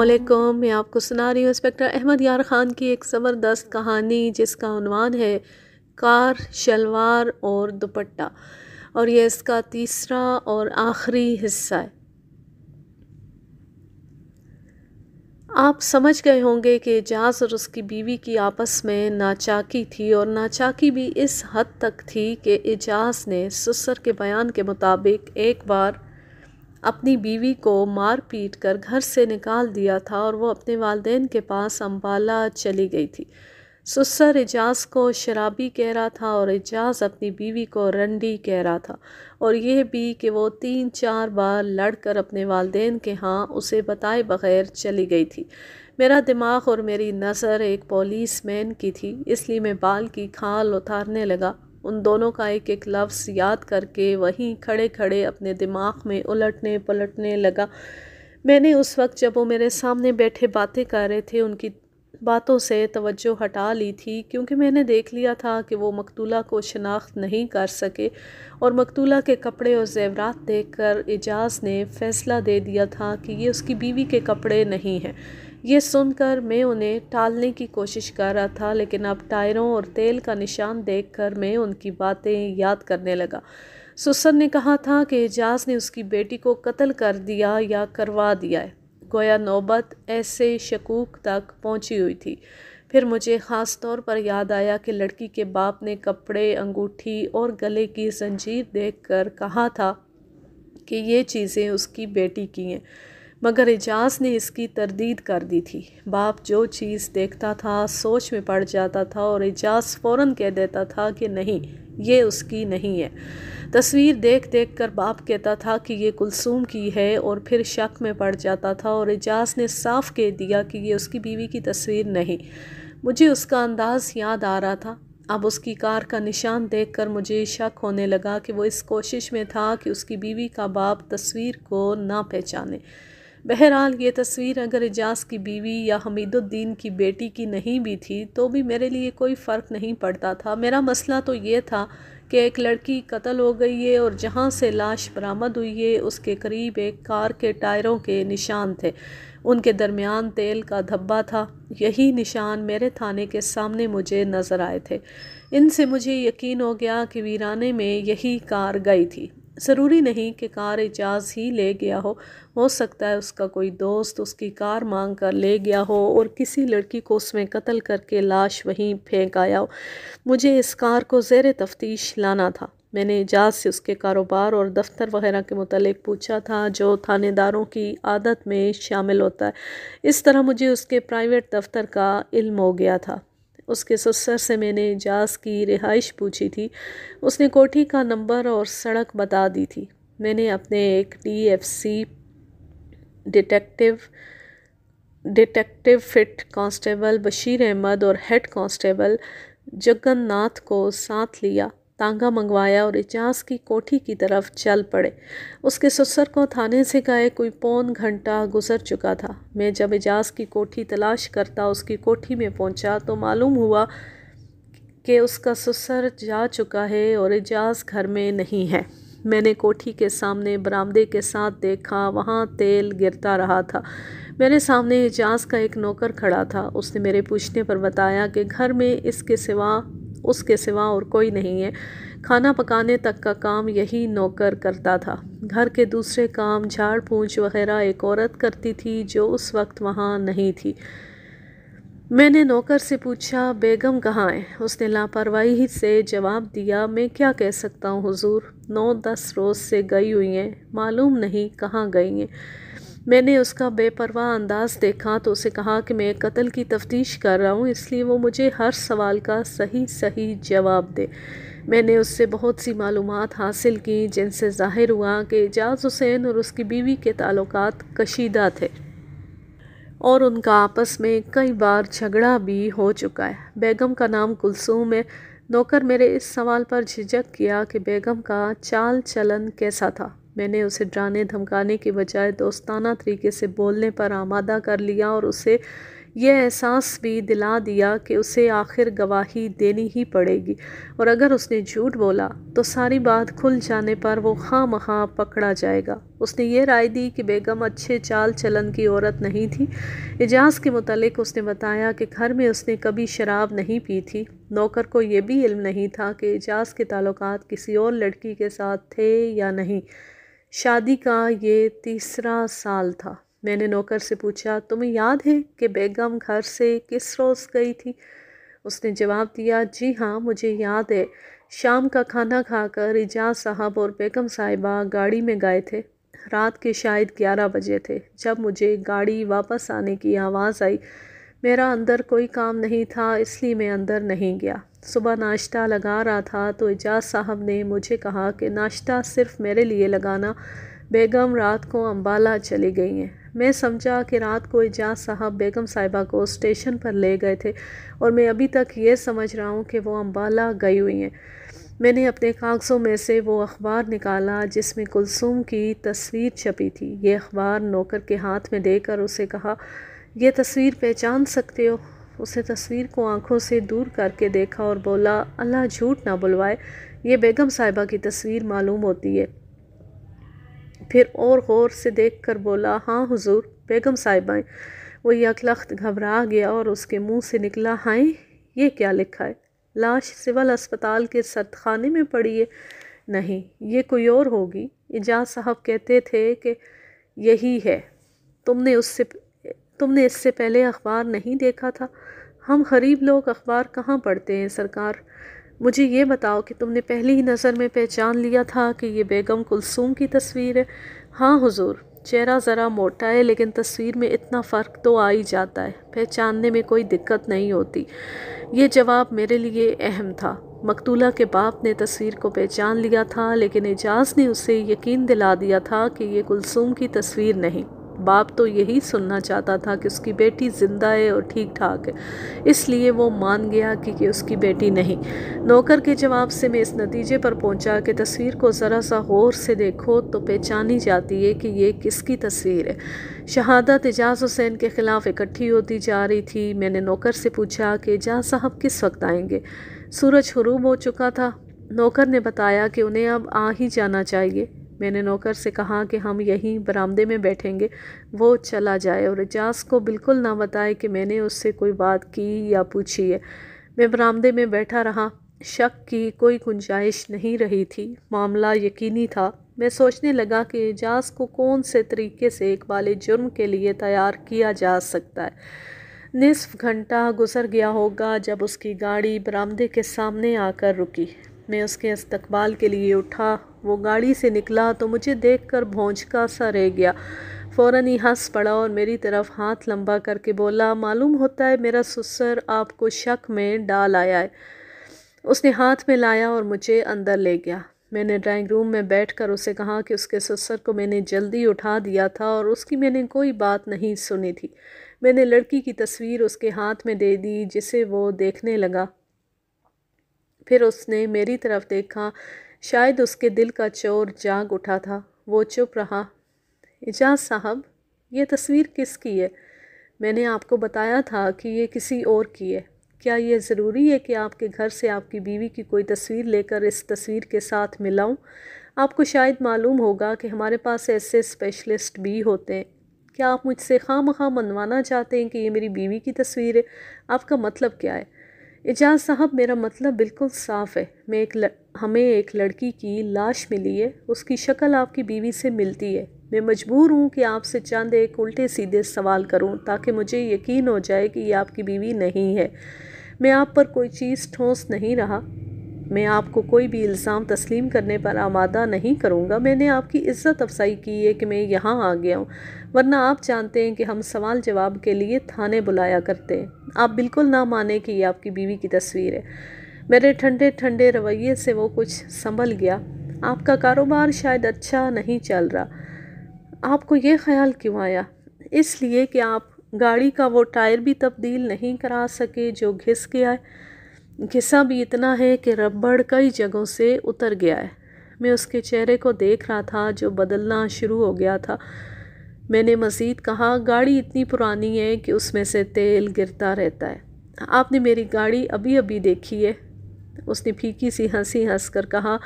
अस्सलाम मैं आपको सुना रही हूँ इंस्पेक्टर अहमद यार ख़ान की एक ज़बरदस्त कहानी जिसका अनवान है कार शलवार और दुपट्टा और यह इसका तीसरा और आखिरी हिस्सा है आप समझ गए होंगे कि एजाज और उसकी बीवी की आपस में नाचाकी थी और नाचाकी भी इस हद तक थी कि एजाज ने सुसर के बयान के मुताबिक एक बार अपनी बीवी को मार पीट कर घर से निकाल दिया था और वो अपने वालदे के पास अम्बाला चली गई थी सुसर एजाज को शराबी कह रहा था और एजाज अपनी बीवी को रंडी कह रहा था और यह भी कि वो तीन चार बार लड़कर अपने वालदे के हाँ उसे बताए बगैर चली गई थी मेरा दिमाग और मेरी नज़र एक पुलिस मैन की थी इसलिए मैं बाल की खाल उतारने लगा उन दोनों का एक एक लफ्ज़ याद करके वहीं खड़े खड़े अपने दिमाग में उलटने पलटने लगा मैंने उस वक्त जब वो मेरे सामने बैठे बातें कर रहे थे उनकी बातों से तवज्जो हटा ली थी क्योंकि मैंने देख लिया था कि वो मकतूला को शनाख्त नहीं कर सके और मकतूला के कपड़े और जेवरात देखकर एजाज ने फ़ैसला दे दिया था कि ये उसकी बीवी के कपड़े नहीं हैं ये सुनकर मैं उन्हें टालने की कोशिश कर रहा था लेकिन अब टायरों और तेल का निशान देखकर मैं उनकी बातें याद करने लगा सुसन ने कहा था कि एजाज ने उसकी बेटी को कत्ल कर दिया या करवा दिया है गोया नौबत ऐसे शकूक तक पहुंची हुई थी फिर मुझे ख़ास तौर पर याद आया कि लड़की के बाप ने कपड़े अंगूठी और गले की जंजीर देखकर कहा था कि ये चीज़ें उसकी बेटी की हैं मगर एजाज ने इसकी तरदीद कर दी थी बाप जो चीज़ देखता था सोच में पड़ जाता था और एजाज फ़ौर कह देता था कि नहीं ये उसकी नहीं है तस्वीर देख देख कर बाप कहता था कि ये कुलसूम की है और फिर शक में पड़ जाता था और एजाज ने साफ़ कह दिया कि ये उसकी बीवी की तस्वीर नहीं मुझे उसका अंदाज़ याद आ रहा था अब उसकी कार का निशान देखकर मुझे शक होने लगा कि वो इस कोशिश में था कि उसकी बीवी का बाप तस्वीर को ना पहचाने बहरहाल ये तस्वीर अगर एजाज की बीवी या हमीदुद्दीन की बेटी की नहीं भी थी तो भी मेरे लिए कोई फ़र्क नहीं पड़ता था मेरा मसला तो ये था कि एक लड़की कत्ल हो गई है और जहाँ से लाश बरामद हुई है उसके करीब एक कार के टायरों के निशान थे उनके दरमियान तेल का धब्बा था यही निशान मेरे थाने के सामने मुझे नज़र आए थे इनसे मुझे यकीन हो गया कि वीराने में यही कार गई थी ज़रूरी नहीं कि कार एजाज ही ले गया हो हो सकता है उसका कोई दोस्त उसकी कार मांग कर ले गया हो और किसी लड़की को उसमें कत्ल करके लाश वहीं फेंक आया हो मुझे इस कार को ज़ेर तफ्तीश लाना था मैंने एजाज से उसके कारोबार और दफ्तर वगैरह के मतलब पूछा था जो थानेदारों की आदत में शामिल होता है इस तरह मुझे उसके प्राइवेट दफ्तर का इल्म हो गया था उसके ससुर से मैंने इजाज़ की रिहाइश पूछी थी उसने कोठी का नंबर और सड़क बता दी थी मैंने अपने एक DFC detective detective fit constable Bashir Ahmed और हेड कांस्टेबल जगन्नाथ को साथ लिया तांगा मंगवाया और इजाज की कोठी की तरफ चल पड़े उसके ससुर को थाने से गए कोई पौन घंटा गुजर चुका था मैं जब इजाज की कोठी तलाश करता उसकी कोठी में पहुंचा तो मालूम हुआ कि उसका ससुर जा चुका है और इजाज घर में नहीं है मैंने कोठी के सामने बरामदे के साथ देखा वहाँ तेल गिरता रहा था मेरे सामने एजाज का एक नौकर खड़ा था उसने मेरे पूछने पर बताया कि घर में इसके सिवा उसके सिवा और कोई नहीं है खाना पकाने तक का काम यही नौकर करता था घर के दूसरे काम झाड़ पूछ वगैरह एक औरत करती थी जो उस वक्त वहाँ नहीं थी मैंने नौकर से पूछा बेगम कहाँ है उसने लापरवाही से जवाब दिया मैं क्या कह सकता हूँ हुजूर नौ दस रोज़ से गई हुई हैं मालूम नहीं कहाँ गई हैं मैंने उसका बेपरवाह अंदाज़ देखा तो उसे कहा कि मैं कत्ल की तफ्तीश कर रहा हूँ इसलिए वो मुझे हर सवाल का सही सही जवाब दे मैंने उससे बहुत सी मालूम हासिल की जिनसे जाहिर हुआ कि एजाज हुसैन और उसकी बीवी के ताल्लुक कशीदा थे और उनका आपस में कई बार झगड़ा भी हो चुका है बेगम का नाम कुलसूम है नौकर मेरे इस सवाल पर झिझक किया कि बेगम का चाल चलन कैसा था मैंने उसे डराने धमकाने के बजाय दोस्ताना तरीके से बोलने पर आमादा कर लिया और उसे यह एहसास भी दिला दिया कि उसे आखिर गवाही देनी ही पड़ेगी और अगर उसने झूठ बोला तो सारी बात खुल जाने पर वो खां महाँ पकड़ा जाएगा उसने ये राय दी कि बेगम अच्छे चाल चलन की औरत नहीं थी एजाज़ के मतलब उसने बताया कि घर में उसने कभी शराब नहीं पी थी नौकर को यह भी इल्म नहीं था कि एजाज़ के ताल्लुक किसी और लड़की के साथ थे या नहीं शादी का ये तीसरा साल था मैंने नौकर से पूछा तुम्हें याद है कि बेगम घर से किस रोज़ गई थी उसने जवाब दिया जी हाँ मुझे याद है शाम का खाना खाकर एजाज साहब और बेगम साहिबा गाड़ी में गए थे रात के शायद ग्यारह बजे थे जब मुझे गाड़ी वापस आने की आवाज़ आई मेरा अंदर कोई काम नहीं था इसलिए मैं अंदर नहीं गया सुबह नाश्ता लगा रहा था तो एजाज साहब ने मुझे कहा कि नाश्ता सिर्फ मेरे लिए लगाना बेगम रात को अम्बाला चली गई हैं मैं समझा कि रात को एजाज साहब बेगम साहिबा को स्टेशन पर ले गए थे और मैं अभी तक ये समझ रहा हूँ कि वो अम्बाला गई हुई हैं मैंने अपने कागज़ों में से वो अखबार निकाला जिसमें कुलसुम की तस्वीर छपी थी ये अखबार नौकर के हाथ में देकर उसे कहा यह तस्वीर पहचान सकते हो उसे तस्वीर को आंखों से दूर करके देखा और बोला अल्लाह झूठ ना बुलवाए ये बेगम साहिबा की तस्वीर मालूम होती है फिर और गौर से देख कर बोला हाँ हुजूर बेगम साहिबाएँ वो यकलख्त घबरा गया और उसके मुंह से निकला हाय ये क्या लिखा है लाश सिविल अस्पताल के सदखाने में पड़ी है नहीं ये कोई और होगी एजाज साहब कहते थे कि यही है तुमने उससे तुमने इससे पहले अखबार नहीं देखा था हम गरीब लोग अखबार कहाँ पढ़ते हैं सरकार मुझे ये बताओ कि तुमने पहली ही नज़र में पहचान लिया था कि ये बेगम कुलसूम की तस्वीर है हाँ हुजूर चेहरा ज़रा मोटा है लेकिन तस्वीर में इतना फ़र्क तो आ ही जाता है पहचानने में कोई दिक्कत नहीं होती ये जवाब मेरे लिए अहम था मकतूला के बाप ने तस्वीर को पहचान लिया था लेकिन एजाज ने उसे यकीन दिला दिया था कि ये कुलसूम की तस्वीर नहीं बाप तो यही सुनना चाहता था कि उसकी बेटी ज़िंदा है और ठीक ठाक है इसलिए वो मान गया कि, कि उसकी बेटी नहीं नौकर के जवाब से मैं इस नतीजे पर पहुंचा कि तस्वीर को ज़रा सा गौर से देखो तो पहचानी जाती है कि ये किसकी तस्वीर है शहादत एजाज हुसैन के ख़िलाफ़ इकट्ठी होती जा रही थी मैंने नौकर से पूछा कि एजाज साहब किस वक्त आएंगे सूरज हरूब हो चुका था नौकर ने बताया कि उन्हें अब आ ही जाना चाहिए मैंने नौकर से कहा कि हम यहीं बरामदे में बैठेंगे वो चला जाए और एजाज को बिल्कुल ना बताए कि मैंने उससे कोई बात की या पूछी है मैं बरामदे में बैठा रहा शक की कोई गुंजाइश नहीं रही थी मामला यकीनी था मैं सोचने लगा कि एजाज को कौन से तरीके से एक इकबाल जुर्म के लिए तैयार किया जा सकता है निसफ घंटा गुजर गया होगा जब उसकी गाड़ी बरामदे के सामने आकर रुकी मैं उसके इस्तकबाल के लिए उठा वो गाड़ी से निकला तो मुझे देख कर भौंचका सा रह गया फ़ौर ही हंस पड़ा और मेरी तरफ हाथ लंबा करके बोला मालूम होता है मेरा सुसर आपको शक में डाल आया है उसने हाथ में लाया और मुझे अंदर ले गया मैंने ड्राइंग रूम में बैठकर उसे कहा कि उसके ससुर को मैंने जल्दी उठा दिया था और उसकी मैंने कोई बात नहीं सुनी थी मैंने लड़की की तस्वीर उसके हाथ में दे दी जिसे वो देखने लगा फिर उसने मेरी तरफ़ देखा शायद उसके दिल का चोर जाग उठा था वो चुप रहा एजाज साहब ये तस्वीर किसकी है मैंने आपको बताया था कि ये किसी और की है क्या ये ज़रूरी है कि आपके घर से आपकी बीवी की कोई तस्वीर लेकर इस तस्वीर के साथ मिलाऊं? आपको शायद मालूम होगा कि हमारे पास ऐसे स्पेशलिस्ट भी होते हैं क्या आप मुझसे खाम खाम मनवाना चाहते हैं कि ये मेरी बीवी की तस्वीर है आपका मतलब क्या है एजाज साहब मेरा मतलब बिल्कुल साफ़ है मैं एक ल, हमें एक लड़की की लाश मिली है उसकी शक्ल आपकी बीवी से मिलती है मैं मजबूर हूँ कि आपसे चंद एक उल्टे सीधे सवाल करूँ ताकि मुझे यकीन हो जाए कि ये आपकी बीवी नहीं है मैं आप पर कोई चीज़ ठोस नहीं रहा मैं आपको कोई भी इल्ज़ाम तस्लीम करने पर आमादा नहीं करूँगा मैंने आपकी इज़्ज़त अफसाई की है कि मैं यहाँ आ गया हूँ वरना आप जानते हैं कि हम सवाल जवाब के लिए थाने बुलाया करते हैं आप बिल्कुल ना माने कि ये आपकी बीवी की तस्वीर है मेरे ठंडे ठंडे रवैये से वो कुछ संभल गया आपका कारोबार शायद अच्छा नहीं चल रहा आपको ये ख्याल क्यों आया इसलिए कि आप गाड़ी का वो टायर भी तब्दील नहीं करा सके जो घिस गया है घिसा भी इतना है कि रबड़ कई जगहों से उतर गया है मैं उसके चेहरे को देख रहा था जो बदलना शुरू हो गया था मैंने मज़ीद कहा गाड़ी इतनी पुरानी है कि उसमें से तेल गिरता रहता है आपने मेरी गाड़ी अभी अभी देखी है उसने फीकी सी हंसी हंस कर कहा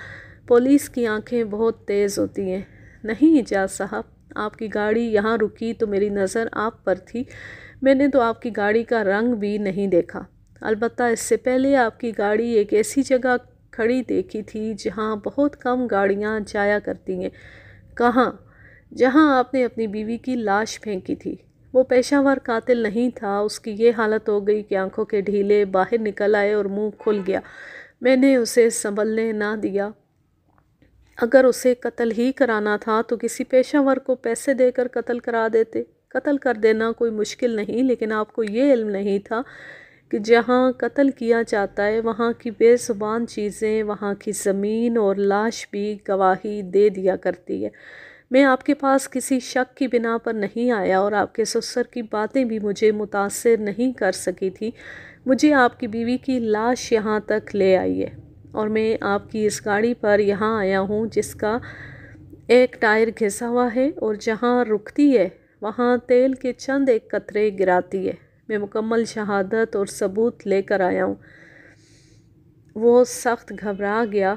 पुलिस की आंखें बहुत तेज़ होती हैं नहीं एजाज साहब आपकी गाड़ी यहाँ रुकी तो मेरी नज़र आप पर थी मैंने तो आपकी गाड़ी का रंग भी नहीं देखा अलबत् इससे पहले आपकी गाड़ी एक ऐसी जगह खड़ी देखी थी जहाँ बहुत कम गाड़ियाँ जाया करती हैं कहाँ जहाँ आपने अपनी बीवी की लाश फेंकी थी वो पेशावर कातिल नहीं था उसकी ये हालत हो गई कि आंखों के ढीले बाहर निकल आए और मुंह खुल गया मैंने उसे संभलने ना दिया अगर उसे कत्ल ही कराना था तो किसी पेशावर को पैसे देकर कत्ल करा देते कत्ल कर देना कोई मुश्किल नहीं लेकिन आपको ये इल्म नहीं था कि जहाँ कत्ल किया जाता है वहाँ की बेसुबान चीज़ें वहाँ की ज़मीन और लाश भी गवाही दे दिया करती है मैं आपके पास किसी शक की बिना पर नहीं आया और आपके ससुर की बातें भी मुझे मुतासर नहीं कर सकी थी मुझे आपकी बीवी की लाश यहाँ तक ले आई है और मैं आपकी इस गाड़ी पर यहाँ आया हूँ जिसका एक टायर घिसा हुआ है और जहाँ रुकती है वहाँ तेल के चंद एक कतरे गिराती है मैं मुकम्मल शहादत और सबूत लेकर आया हूँ वो सख्त घबरा गया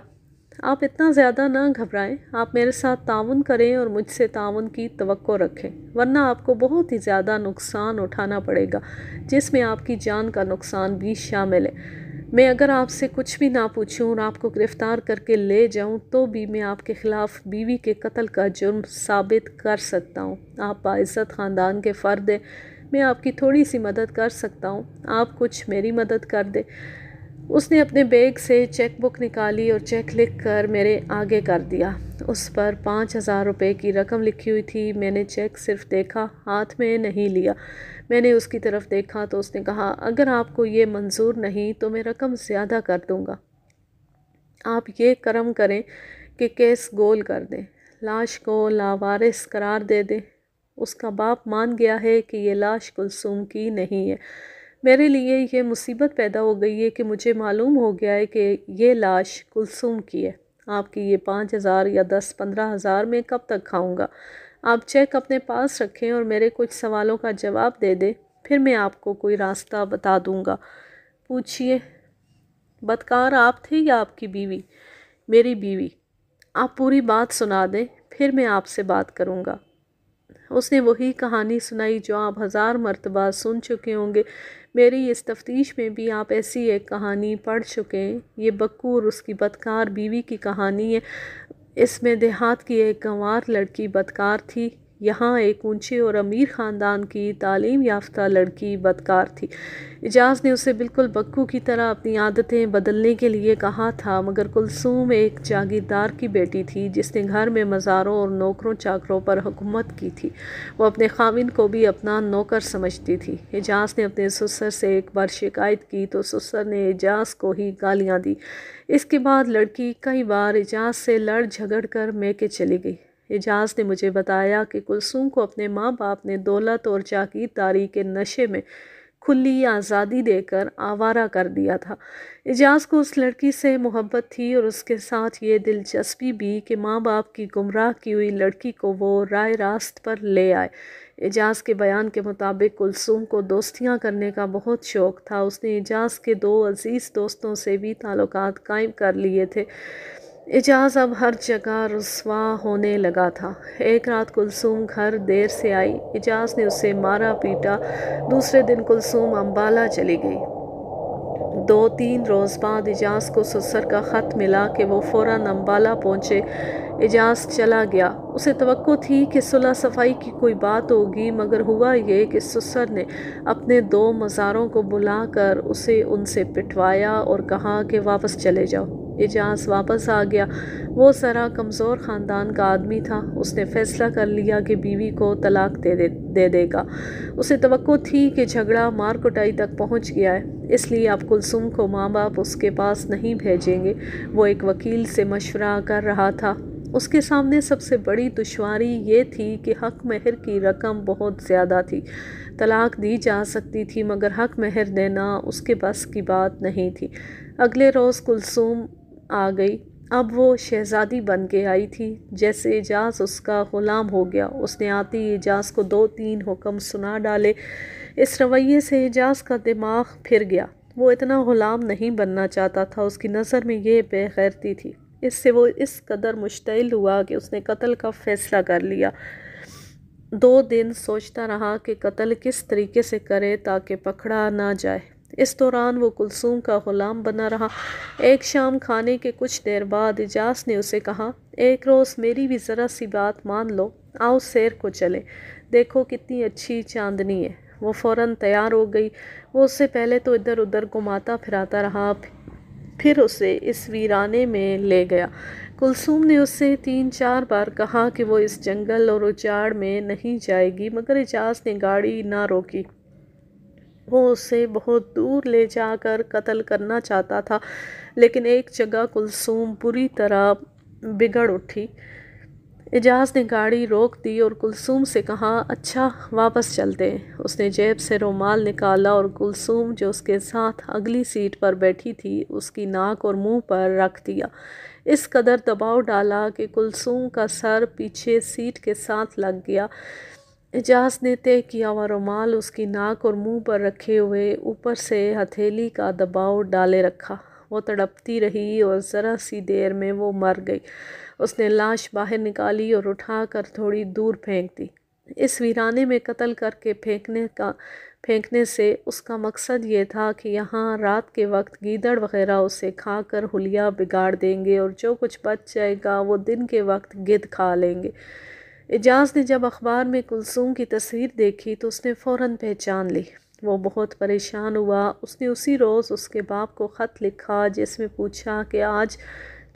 आप इतना ज़्यादा ना घबराएं आप मेरे साथ ताउन करें और मुझसे ताउन की तवक्को रखें वरना आपको बहुत ही ज़्यादा नुकसान उठाना पड़ेगा जिसमें आपकी जान का नुकसान भी शामिल है मैं अगर आपसे कुछ भी ना पूछूं और आपको गिरफ़्तार करके ले जाऊं तो भी मैं आपके ख़िलाफ़ बीवी के कत्ल का जुर्म साबित कर सकता हूं आप बाज़त ख़ानदान के फ़र्द हैं मैं आपकी थोड़ी सी मदद कर सकता हूँ आप कुछ मेरी मदद कर दे उसने अपने बैग से चेक बुक निकाली और चेक लिख कर मेरे आगे कर दिया उस पर पाँच हज़ार रुपये की रकम लिखी हुई थी मैंने चेक सिर्फ देखा हाथ में नहीं लिया मैंने उसकी तरफ़ देखा तो उसने कहा अगर आपको ये मंजूर नहीं तो मैं रकम ज़्यादा कर दूँगा आप ये करम करें कि केस गोल कर दें लाश को लावारिस करार दे दें उसका बाप मान गया है कि ये लाश कुलसूम की नहीं है मेरे लिए ये मुसीबत पैदा हो गई है कि मुझे मालूम हो गया है कि ये लाश कुलसूम की है आपकी ये पाँच हज़ार या दस पंद्रह हज़ार में कब तक खाऊंगा आप चेक अपने पास रखें और मेरे कुछ सवालों का जवाब दे दें फिर मैं आपको कोई रास्ता बता दूँगा पूछिए बदकार आप थे या आपकी बीवी मेरी बीवी आप पूरी बात सुना दें फिर मैं आपसे बात करूँगा उसने वही कहानी सुनाई जो आप हज़ार मरतबा सुन चुके होंगे मेरी इस तफ्तीश में भी आप ऐसी एक कहानी पढ़ चुके हैं ये बकूर उसकी बदकार बीवी की कहानी है इसमें देहात की एक गंवार लड़की बदकार थी यहाँ एक ऊंचे और अमीर ख़ानदान की तालीम याफ्ता लड़की बदकार थी एजाज ने उसे बिल्कुल बक्कू की तरह अपनी आदतें बदलने के लिए कहा था मगर कुलसूम एक जागीरदार की बेटी थी जिसने घर में मज़ारों और नौकरों चाकरों पर हुकूमत की थी वो अपने खामिन को भी अपना नौकर समझती थी एजाज ने अपने ससुर से एक बार शिकायत की तो ससुर ने एजाज को ही गालियाँ दी इसके बाद लड़की कई बार एजाज से लड़ झगड़ कर मैके चली गई एजाज ने मुझे बताया कि कुलसूम को अपने माँ बाप ने दौलत और जागीरदारी के नशे में खुली आज़ादी देकर आवारा कर दिया था एजाज को उस लड़की से मोहब्बत थी और उसके साथ ये दिलचस्पी भी कि माँ बाप की गुमराह की हुई लड़की को वो राय रास्त पर ले आए एजाज के बयान के मुताबिक कुलसूम को दोस्तियाँ करने का बहुत शौक़ था उसने एजाज के दो अज़ीज़ दोस्तों से भी ताल्लुक़ कायम कर लिए थे एजाज अब हर जगह रसवा होने लगा था एक रात कुलसूम घर देर से आई एजाज ने उसे मारा पीटा दूसरे दिन कुलसूम अम्बाला चली गई दो तीन रोज़ बाद एजाज को ससुर का ख़त मिला कि वो फ़ौर अम्बाला पहुँचे एजाज चला गया उसे तो थी कि सुलह सफाई की कोई बात होगी मगर हुआ ये कि ससुर ने अपने दो मज़ारों को बुलाकर उसे उनसे पिटवाया और कहा कि वापस चले जाओ एजाज वापस आ गया वो सरा कमज़ोर ख़ानदान का आदमी था उसने फ़ैसला कर लिया कि बीवी को तलाक दे दे, दे देगा उसे तो थी कि झगड़ा मार कुटाई तक पहुँच गया है इसलिए आप कुलसुम को माँ बाप उसके पास नहीं भेजेंगे वो एक वकील से मशवरा कर रहा था उसके सामने सबसे बड़ी दुश्वारी ये थी कि हक महर की रकम बहुत ज़्यादा थी तलाक दी जा सकती थी मगर हक महर देना उसके बस की बात नहीं थी अगले रोज़ कुलसुम आ गई अब वो शहज़ादी बन के आई थी जैसे एजाज उसका ग़ुलाम हो गया उसने आती एजाज को दो तीन हुक्म सुना डाले इस रवैये से एजाज का दिमाग फिर गया वो इतना ग़ुलाम नहीं बनना चाहता था उसकी नज़र में यह बेखैरती थी इससे वो इस कदर मुश्तिल हुआ कि उसने कत्ल का फ़ैसला कर लिया दो दिन सोचता रहा कि कत्ल किस तरीके से करे ताकि पकड़ा ना जाए इस दौरान वो कुलसूम का ग़ुलाम बना रहा एक शाम खाने के कुछ देर बाद एजाज ने उसे कहा एक रोज़ मेरी भी ज़रा सी बात मान लो आओ सैर को चले देखो कितनी अच्छी चांदनी है वो फ़ौर तैयार हो गई वो उससे पहले तो इधर उधर घुमाता फिराता रहा फिर उसे इस वीराने में ले गया कुलसूम ने उससे तीन चार बार कहा कि वो इस जंगल और उजाड़ में नहीं जाएगी मगर एजाज ने गाड़ी ना रोकी वो उसे बहुत दूर ले जाकर कत्ल करना चाहता था लेकिन एक जगह कुलसूम बुरी तरह बिगड़ उठी एजाज ने गाड़ी रोक दी और कुलसूम से कहा अच्छा वापस चलते उसने जेब से रोमाल निकाला और कुलसूम जो उसके साथ अगली सीट पर बैठी थी उसकी नाक और मुंह पर रख दिया इस कदर दबाव डाला कि कुलसूम का सर पीछे सीट के साथ लग गया एजाज ने तय किया हुआ रुमाल उसकी नाक और मुंह पर रखे हुए ऊपर से हथेली का दबाव डाले रखा वो तड़पती रही और ज़रा सी देर में वो मर गई उसने लाश बाहर निकाली और उठाकर थोड़ी दूर फेंक दी इस वीराने में कत्ल करके फेंकने का फेंकने से उसका मकसद ये था कि यहाँ रात के वक्त गीदड़ वगैरह उसे खाकर हुलिया बिगाड़ देंगे और जो कुछ बच जाएगा वो दिन के वक्त गिद खा लेंगे एजाज ने जब अखबार में कुलसूम की तस्वीर देखी तो उसने फ़ौर पहचान ली वो बहुत परेशान हुआ उसने उसी रोज़ उसके बाप को ख़त लिखा जिसमें पूछा कि आज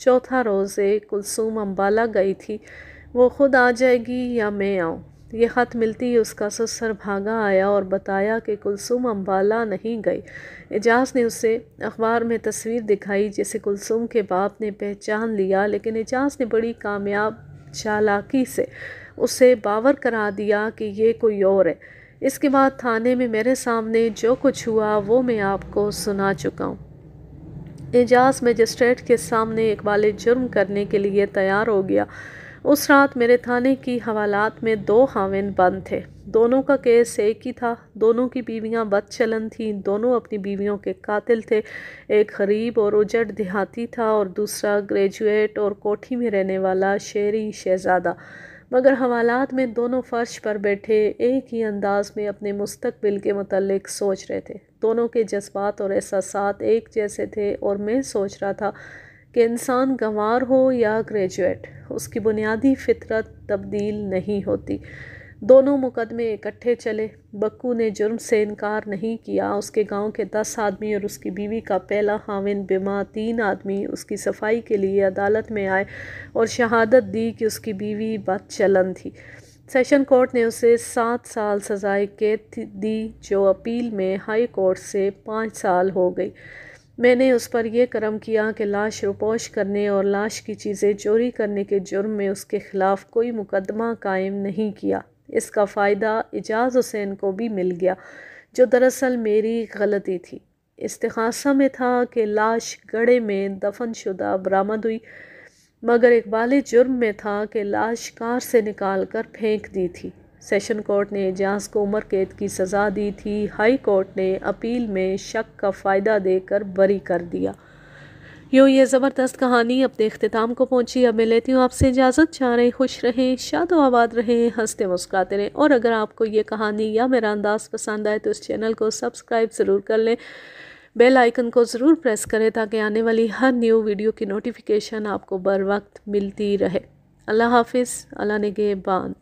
चौथा रोज़ कुलसूम अम्बाला गई थी वो ख़ुद आ जाएगी या मैं आऊँ यह ख़त मिलती ही उसका ससर भागा आया और बताया कि कुलसुम अम्बाला नहीं गई एजाज ने उसे अखबार में तस्वीर दिखाई जिसे कुलसुम के बाप ने पहचान लिया लेकिन एजाज ने बड़ी कामयाब चालाकी से उसे बावर करा दिया कि ये कोई और है इसके बाद थाने में मेरे सामने जो कुछ हुआ वो मैं आपको सुना चुका हूँ एजाज मजिस्ट्रेट के सामने इकबाल जुर्म करने के लिए तैयार हो गया उस रात मेरे थाने की हवालात में दो हावन बंद थे दोनों का केस एक ही था दोनों की बीवियां बदचलन थीं दोनों अपनी बीवियों के कातिल थे एक गरीब और उजड़ देहाती था और दूसरा ग्रेजुएट और कोठी में रहने वाला शेरी शहजादा मगर हवालात में दोनों फर्श पर बैठे एक ही अंदाज में अपने मुस्तबिल के मतलब सोच रहे थे दोनों के जज्बात और एहसास एक जैसे थे और मैं सोच रहा था कि इंसान गंवार हो या ग्रेजुएट उसकी बुनियादी फितरत तब्दील नहीं होती दोनों मुकदमे इकट्ठे चले बक्कू ने जुर्म से इनकार नहीं किया उसके गांव के दस आदमी और उसकी बीवी का पहला हाविन बिमा तीन आदमी उसकी सफाई के लिए अदालत में आए और शहादत दी कि उसकी बीवी बदचलन थी सेशन कोर्ट ने उसे सात साल सजाए कैद दी जो अपील में हाई कोर्ट से पाँच साल हो गई मैंने उस पर यह करम किया कि लाश रुपोश करने और लाश की चीज़ें चोरी करने के जुर्म में उसके ख़िलाफ़ कोई मुकदमा कायम नहीं किया इसका फ़ायदा एजाज हुसैन को भी मिल गया जो दरअसल मेरी गलती थी इस्तखासा में था कि लाश गढ़े में दफन शुदा बरामद हुई मगर इकबाली जुर्म में था कि लाश कार से निकाल कर फेंक दी थी सेशन कोर्ट ने एजाज को उम्र कैद की सज़ा दी थी हाई कोर्ट ने अपील में शक का फ़ायदा देकर बरी कर दिया यूँ ये ज़बरदस्त कहानी अपने अख्ताम को पहुँची अब मैं लेती हूँ आपसे इजाज़त चाह रहे खुश रहें शादो आबाद रहें हंसते मुस्कुराते रहें और अगर आपको ये कहानी या मेरा अंदाज़ पसंद आए तो इस चैनल को सब्सक्राइब ज़रूर कर लें बेल आइकन को ज़रूर प्रेस करें ताकि आने वाली हर न्यू वीडियो की नोटिफिकेशन आपको बर वक्त मिलती रहे अल्लाह हाफिज़ अल्लाह ने